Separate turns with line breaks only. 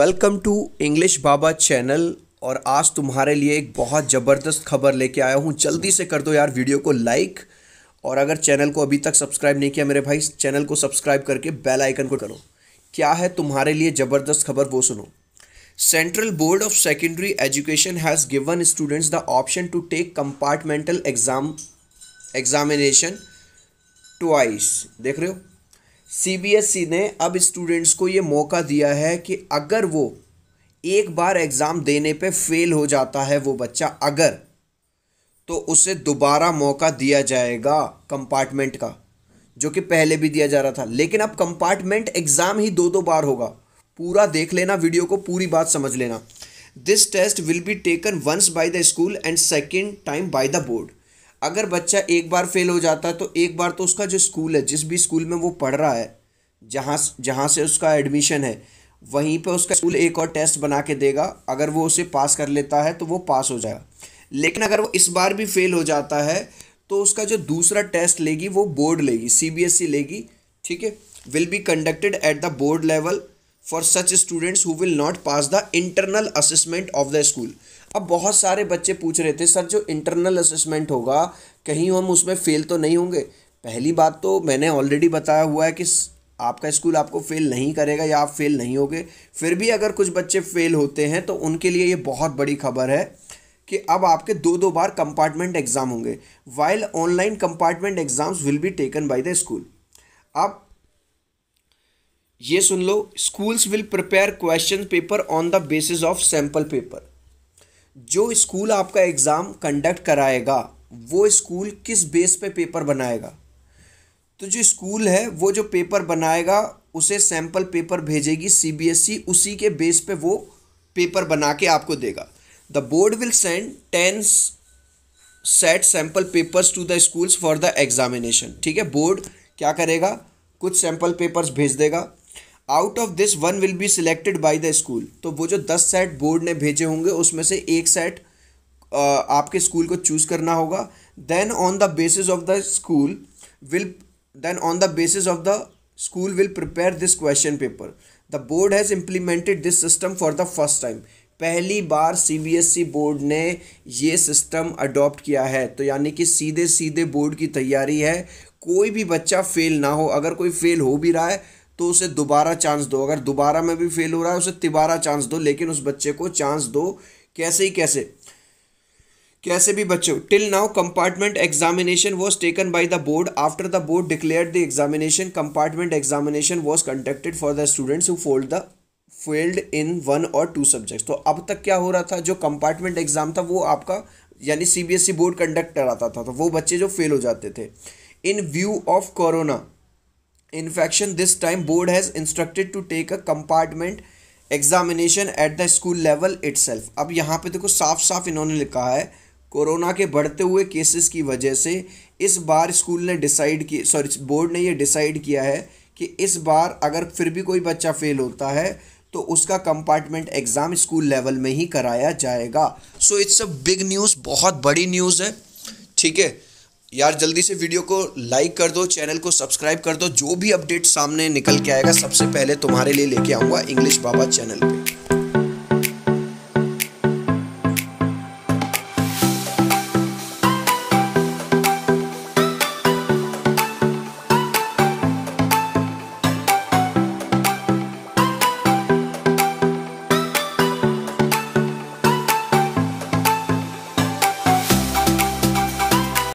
welcome to English Baba channel और आज तुम्हारे लिए एक बहुत ज़बरदस्त खबर लेके आया हूँ जल्दी से कर दो यार वीडियो को लाइक और अगर चैनल को अभी तक सब्सक्राइब नहीं किया मेरे भाई चैनल को सब्सक्राइब करके बेल आइकन को करो क्या है तुम्हारे लिए ज़बरदस्त खबर वो सुनो central board of secondary education has given students the option to take compartmental exam examination to देख रहे हो सीबीएसई e ने अब स्टूडेंट्स को ये मौका दिया है कि अगर वो एक बार एग्ज़ाम देने पे फेल हो जाता है वो बच्चा अगर तो उसे दोबारा मौका दिया जाएगा कंपार्टमेंट का जो कि पहले भी दिया जा रहा था लेकिन अब कंपार्टमेंट एग्ज़ाम ही दो दो बार होगा पूरा देख लेना वीडियो को पूरी बात समझ लेना this test will be taken once by the school and second time by the board अगर बच्चा एक बार फेल हो जाता है तो एक बार तो उसका जो स्कूल है जिस भी स्कूल में वो पढ़ रहा है जहाँ जहाँ से उसका एडमिशन है वहीं पर उसका स्कूल एक और टेस्ट बना के देगा अगर वो उसे पास कर लेता है तो वो पास हो जाएगा लेकिन अगर वो इस बार भी फेल हो जाता है तो उसका जो दूसरा टेस्ट लेगी वो बोर्ड लेगी सी e लेगी ठीक है will be conducted at the board level for such students who will not pass the internal assessment of the school अब बहुत सारे बच्चे पूछ रहे थे सर जो इंटरनल असेसमेंट होगा कहीं हम उसमें फेल तो नहीं होंगे पहली बात तो मैंने ऑलरेडी बताया हुआ है कि आपका स्कूल आपको फेल नहीं करेगा या आप फेल नहीं होगे फिर भी अगर कुछ बच्चे फेल होते हैं तो उनके लिए ये बहुत बड़ी खबर है कि अब आपके दो दो बार कंपार्टमेंट एग्ज़ाम होंगे while online compartment exams will be taken by the school अब ये सुन लो schools will prepare question paper on the basis of sample paper जो स्कूल आपका एग्ज़ाम कंडक्ट कराएगा वो स्कूल किस बेस पे पेपर बनाएगा तो जो स्कूल है वो जो पेपर बनाएगा उसे सैम्पल पेपर भेजेगी सीबीएसई e, उसी के बेस पे वो पेपर बना के आपको देगा the board will send ten set sample papers to the schools for the examination ठीक है बोर्ड क्या करेगा कुछ सैम्पल पेपर्स भेज देगा out of this one will be selected by the school तो वो जो दस सेट बोर्ड ने भेजे होंगे उसमें से एक सेट आपके स्कूल को चूज़ करना होगा then on the basis of the school will then on the basis of the school will prepare this question paper the board has implemented this system for the first time पहली बार C B S E board ने ये system adopt किया है तो यानी कि सीधे सीधे बोर्ड की तैयारी है कोई भी बच्चा फेल ना हो अगर कोई फेल हो भी रहा है तो उसे दोबारा चांस दो अगर दोबारा में भी फेल हो रहा है उसे तिबारा चांस दो लेकिन उस बच्चे को चांस दो कैसे ही कैसे कैसे भी बच्चों till now compartment examination was taken by the board after the board declare the examination compartment examination was conducted for the students who fold the failed in one और टू सब्जेक्ट्स तो अब तक क्या हो रहा था जो कंपार्टमेंट एग्जाम था वो आपका यानी सीबीएसई बोर्ड कंडक्ट कराता था तो वो बच्चे जो फेल हो जाते थे in view of corona infection this time board has instructed to take a compartment examination at the school level itself अब यहाँ पे देखो साफ साफ इन्होंने लिखा है कोरोना के बढ़ते हुए केसेस की वजह से इस बार स्कूल ने डिसाइड की सॉरी बोर्ड ने ये डिसाइड किया है कि इस बार अगर फिर भी कोई बच्चा फेल होता है तो उसका कंपार्टमेंट एग्ज़ाम स्कूल लेवल में ही कराया जाएगा so it's a big news बहुत बड़ी न्यूज़ है ठीक है यार जल्दी से वीडियो को लाइक कर दो चैनल को सब्सक्राइब कर दो जो भी अपडेट सामने निकल के आएगा सबसे पहले तुम्हारे लिए लेके आऊँगा इंग्लिश बाबा चैनल पर